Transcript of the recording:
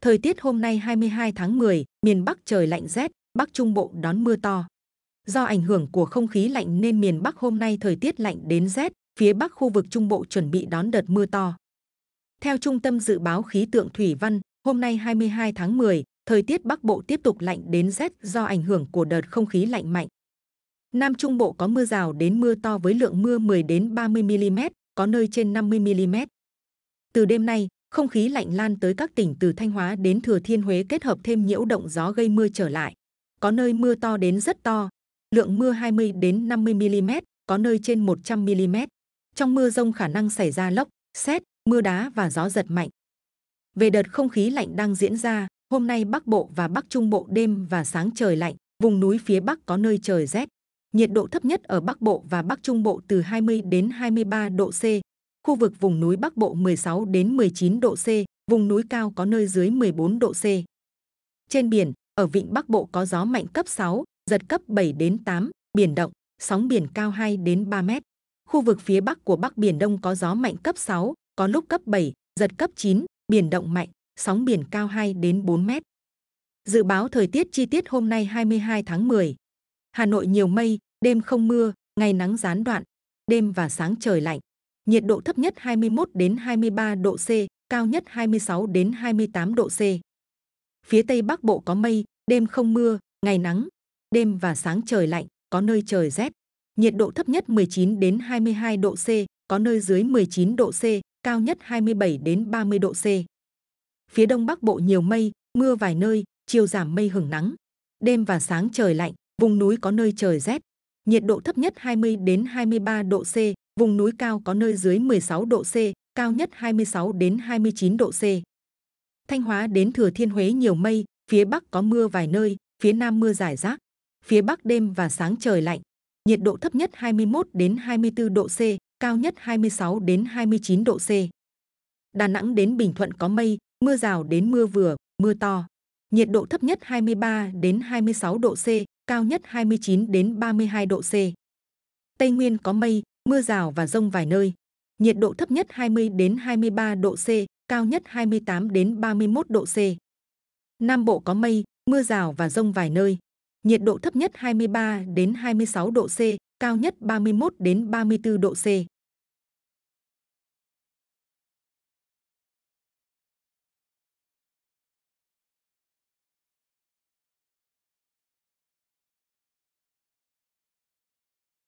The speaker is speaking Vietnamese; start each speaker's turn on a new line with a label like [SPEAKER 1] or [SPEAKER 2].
[SPEAKER 1] Thời tiết hôm nay 22 tháng 10, miền Bắc trời lạnh rét, Bắc Trung Bộ đón mưa to. Do ảnh hưởng của không khí lạnh nên miền Bắc hôm nay thời tiết lạnh đến rét, phía Bắc khu vực Trung Bộ chuẩn bị đón đợt mưa to. Theo Trung tâm Dự báo Khí tượng Thủy văn, hôm nay 22 tháng 10, thời tiết Bắc Bộ tiếp tục lạnh đến rét do ảnh hưởng của đợt không khí lạnh mạnh. Nam Trung Bộ có mưa rào đến mưa to với lượng mưa 10 30 mm, có nơi trên 50 mm. Từ đêm nay, không khí lạnh lan tới các tỉnh từ Thanh Hóa đến Thừa Thiên Huế kết hợp thêm nhiễu động gió gây mưa trở lại. Có nơi mưa to đến rất to, lượng mưa 20 đến 50 mm, có nơi trên 100 mm. Trong mưa rông khả năng xảy ra lốc, xét, mưa đá và gió giật mạnh. Về đợt không khí lạnh đang diễn ra, hôm nay Bắc Bộ và Bắc Trung Bộ đêm và sáng trời lạnh, vùng núi phía Bắc có nơi trời rét. Nhiệt độ thấp nhất ở Bắc Bộ và Bắc Trung Bộ từ 20 đến 23 độ C, khu vực vùng núi Bắc Bộ 16 đến 19 độ C, vùng núi cao có nơi dưới 14 độ C. Trên biển, ở vịnh Bắc Bộ có gió mạnh cấp 6, giật cấp 7 đến 8, biển động, sóng biển cao 2 đến 3 mét. Khu vực phía Bắc của Bắc Biển Đông có gió mạnh cấp 6, có lúc cấp 7, giật cấp 9, biển động mạnh, sóng biển cao 2 đến 4 mét. Dự báo thời tiết chi tiết hôm nay 22 tháng 10. Hà Nội nhiều mây, đêm không mưa, ngày nắng gián đoạn, đêm và sáng trời lạnh nhiệt độ thấp nhất 21 đến 23 độ C, cao nhất 26 đến 28 độ C. Phía Tây Bắc Bộ có mây, đêm không mưa, ngày nắng, đêm và sáng trời lạnh, có nơi trời rét. Nhiệt độ thấp nhất 19 đến 22 độ C, có nơi dưới 19 độ C, cao nhất 27 đến 30 độ C. Phía Đông Bắc Bộ nhiều mây, mưa vài nơi, chiều giảm mây hưởng nắng. Đêm và sáng trời lạnh, vùng núi có nơi trời rét. Nhiệt độ thấp nhất 20 đến 23 độ C, Vùng núi cao có nơi dưới 16 độ C, cao nhất 26 đến 29 độ C. Thanh Hóa đến Thừa Thiên Huế nhiều mây, phía Bắc có mưa vài nơi, phía Nam mưa rải rác. Phía Bắc đêm và sáng trời lạnh, nhiệt độ thấp nhất 21 đến 24 độ C, cao nhất 26 đến 29 độ C. Đà Nẵng đến Bình Thuận có mây, mưa rào đến mưa vừa, mưa to. Nhiệt độ thấp nhất 23 đến 26 độ C, cao nhất 29 đến 32 độ C. Tây Nguyên có mây, mưa rào và rông vài nơi. Nhiệt độ thấp nhất 20 đến 23 độ C, cao nhất 28 đến 31 độ C. Nam Bộ có mây, mưa rào và rông vài nơi. Nhiệt độ thấp nhất 23 đến 26 độ C, cao nhất 31 đến 34 độ C.